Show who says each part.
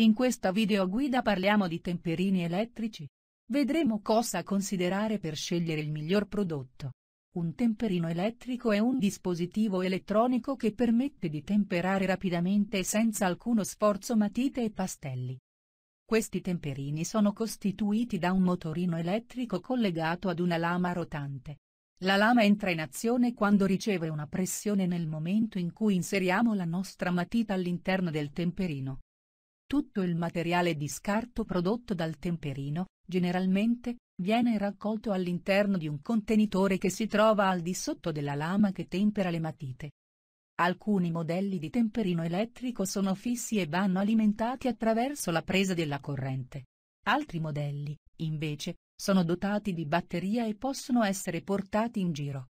Speaker 1: In questa videoguida parliamo di temperini elettrici. Vedremo cosa considerare per scegliere il
Speaker 2: miglior prodotto. Un temperino elettrico è un dispositivo elettronico che permette di temperare rapidamente e senza alcuno sforzo matite e pastelli. Questi temperini sono costituiti da un motorino elettrico collegato ad una lama rotante. La lama entra in azione quando riceve una pressione nel momento in cui inseriamo la nostra matita all'interno del temperino. Tutto il materiale di scarto prodotto dal temperino, generalmente, viene raccolto all'interno di un contenitore che si trova al di sotto della lama che tempera le matite. Alcuni modelli di temperino elettrico sono fissi e vanno alimentati attraverso la presa della
Speaker 1: corrente. Altri modelli, invece, sono dotati di batteria e possono essere portati in giro.